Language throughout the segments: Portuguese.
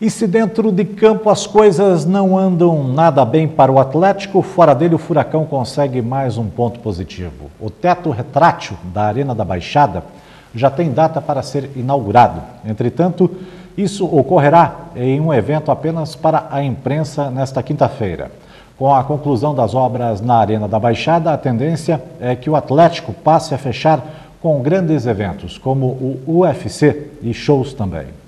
E se dentro de campo as coisas não andam nada bem para o Atlético, fora dele o Furacão consegue mais um ponto positivo. O teto retrátil da Arena da Baixada já tem data para ser inaugurado. Entretanto, isso ocorrerá em um evento apenas para a imprensa nesta quinta-feira. Com a conclusão das obras na Arena da Baixada, a tendência é que o Atlético passe a fechar com grandes eventos, como o UFC e shows também.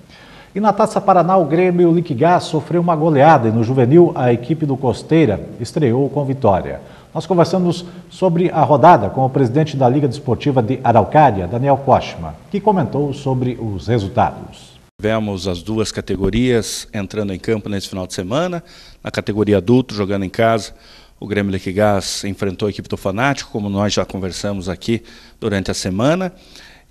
E na Taça Paraná, o Grêmio Liquigás sofreu uma goleada e no Juvenil, a equipe do Costeira estreou com vitória. Nós conversamos sobre a rodada com o presidente da Liga Desportiva de Araucária, Daniel Koshma, que comentou sobre os resultados. Tivemos as duas categorias entrando em campo nesse final de semana. Na categoria adulto, jogando em casa, o Grêmio Liquigás enfrentou a equipe do Fanático, como nós já conversamos aqui durante a semana.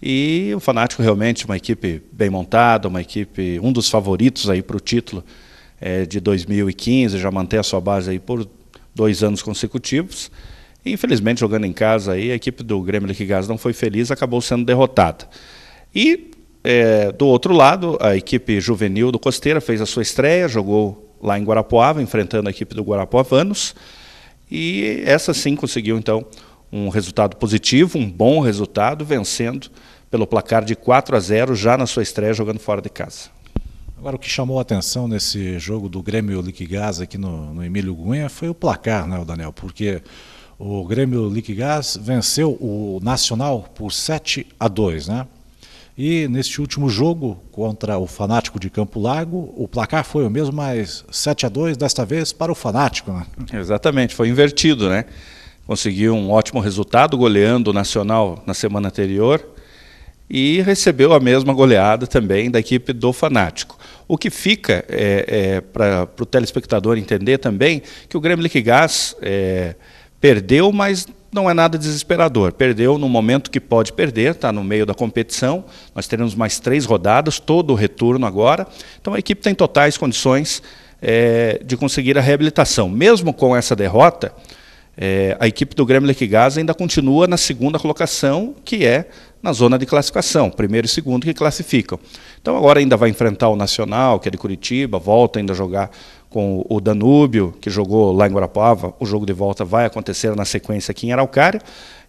E o Fanático realmente uma equipe bem montada, uma equipe, um dos favoritos aí para o título é, de 2015, já mantém a sua base aí por dois anos consecutivos. E, infelizmente, jogando em casa aí, a equipe do Grêmio Liquigás não foi feliz, acabou sendo derrotada. E é, do outro lado, a equipe juvenil do Costeira fez a sua estreia, jogou lá em Guarapuava, enfrentando a equipe do Guarapuavanos. E essa sim conseguiu, então, um resultado positivo, um bom resultado, vencendo pelo placar de 4 a 0 já na sua estreia jogando fora de casa. Agora, o que chamou a atenção nesse jogo do Grêmio Liquigás aqui no, no Emílio Cunha foi o placar, né, Daniel? Porque o Grêmio Liquigás venceu o Nacional por 7 a 2, né? E neste último jogo contra o Fanático de Campo Largo, o placar foi o mesmo, mas 7 a 2 desta vez para o Fanático, né? Exatamente, foi invertido, né? conseguiu um ótimo resultado goleando o Nacional na semana anterior e recebeu a mesma goleada também da equipe do Fanático. O que fica é, é, para o telespectador entender também que o Grêmio Liquigás é, perdeu, mas não é nada desesperador. Perdeu no momento que pode perder, está no meio da competição. Nós teremos mais três rodadas, todo o retorno agora. Então a equipe tem totais condições é, de conseguir a reabilitação. Mesmo com essa derrota, é, a equipe do Grêmio Lequigás ainda continua na segunda colocação, que é na zona de classificação, primeiro e segundo que classificam. Então agora ainda vai enfrentar o Nacional, que é de Curitiba, volta ainda a jogar com o Danúbio, que jogou lá em Guarapava. O jogo de volta vai acontecer na sequência aqui em Araucária.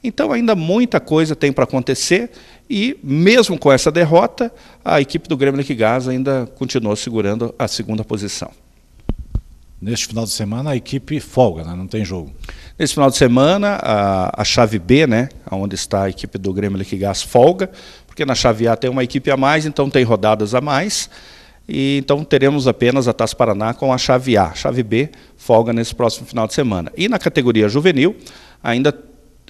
Então ainda muita coisa tem para acontecer e mesmo com essa derrota, a equipe do Grêmio Liquigás ainda continuou segurando a segunda posição. Neste final de semana a equipe folga, né? não tem jogo. Neste final de semana, a, a chave B, né, onde está a equipe do Grêmio Liquigás, folga, porque na chave A tem uma equipe a mais, então tem rodadas a mais. E então teremos apenas a Taça Paraná com a chave A chave B folga nesse próximo final de semana. E na categoria juvenil, ainda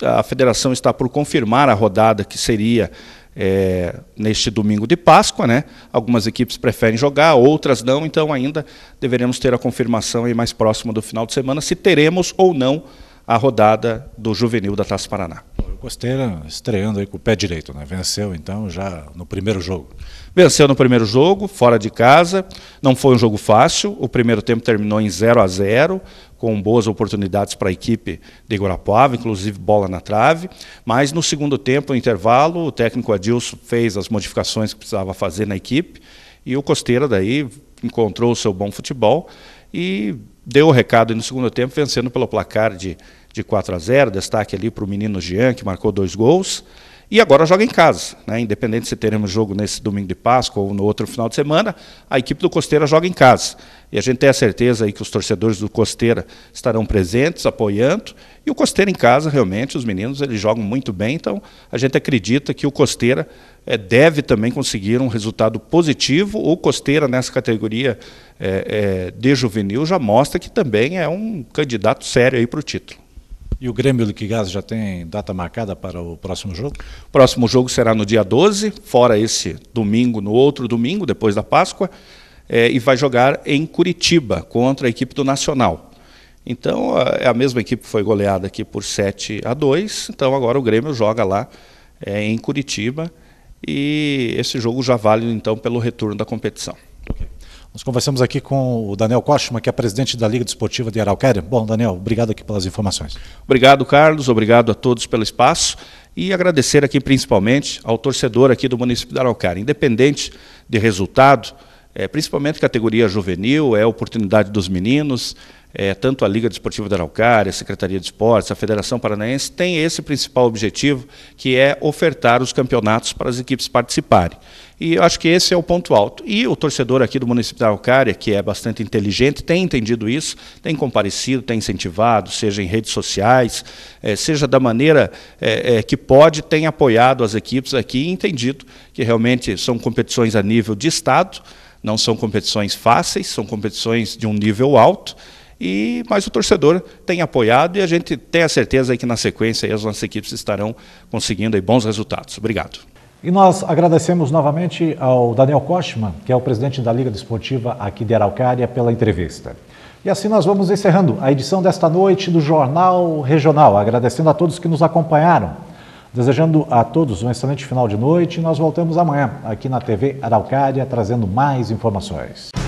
a federação está por confirmar a rodada que seria é, neste domingo de Páscoa. Né? Algumas equipes preferem jogar, outras não, então ainda deveremos ter a confirmação aí mais próxima do final de semana se teremos ou não a rodada do Juvenil da Taça Paraná. Costeira estreando aí com o pé direito, né? Venceu então já no primeiro jogo. Venceu no primeiro jogo, fora de casa. Não foi um jogo fácil. O primeiro tempo terminou em 0 a 0 com boas oportunidades para a equipe de Guarapuava, inclusive bola na trave. Mas no segundo tempo, no intervalo, o técnico Adilson fez as modificações que precisava fazer na equipe e o Costeira daí encontrou o seu bom futebol e deu o recado no segundo tempo, vencendo pelo placar de de 4 a 0 destaque ali para o menino Jean, que marcou dois gols. E agora joga em casa, né? independente se teremos jogo nesse domingo de Páscoa ou no outro final de semana, a equipe do Costeira joga em casa. E a gente tem a certeza aí que os torcedores do Costeira estarão presentes, apoiando. E o Costeira em casa, realmente, os meninos eles jogam muito bem, então a gente acredita que o Costeira é, deve também conseguir um resultado positivo. O Costeira, nessa categoria é, é, de juvenil, já mostra que também é um candidato sério para o título. E o Grêmio Liquigás já tem data marcada para o próximo jogo? O Próximo jogo será no dia 12, fora esse domingo, no outro domingo, depois da Páscoa, é, e vai jogar em Curitiba contra a equipe do Nacional. Então, a, é a mesma equipe foi goleada aqui por 7 a 2, então agora o Grêmio joga lá é, em Curitiba e esse jogo já vale então pelo retorno da competição. Nós conversamos aqui com o Daniel Kochman, que é presidente da Liga Desportiva de Araucária. Bom, Daniel, obrigado aqui pelas informações. Obrigado, Carlos. Obrigado a todos pelo espaço. E agradecer aqui principalmente ao torcedor aqui do município de Araucária. Independente de resultado, é, principalmente categoria juvenil, é oportunidade dos meninos, é, tanto a Liga Desportiva da Araucária, a Secretaria de Esportes, a Federação Paranaense, tem esse principal objetivo, que é ofertar os campeonatos para as equipes participarem. E eu acho que esse é o ponto alto. E o torcedor aqui do município da Araucária, que é bastante inteligente, tem entendido isso, tem comparecido, tem incentivado, seja em redes sociais, é, seja da maneira é, é que pode, tem apoiado as equipes aqui e entendido que realmente são competições a nível de Estado, não são competições fáceis, são competições de um nível alto e mas o torcedor tem apoiado e a gente tem a certeza que na sequência as nossas equipes estarão conseguindo bons resultados. Obrigado. E nós agradecemos novamente ao Daniel Koshman, que é o presidente da Liga Desportiva aqui de Araucária, pela entrevista. E assim nós vamos encerrando a edição desta noite do Jornal Regional, agradecendo a todos que nos acompanharam, desejando a todos um excelente final de noite. Nós voltamos amanhã aqui na TV Araucária, trazendo mais informações.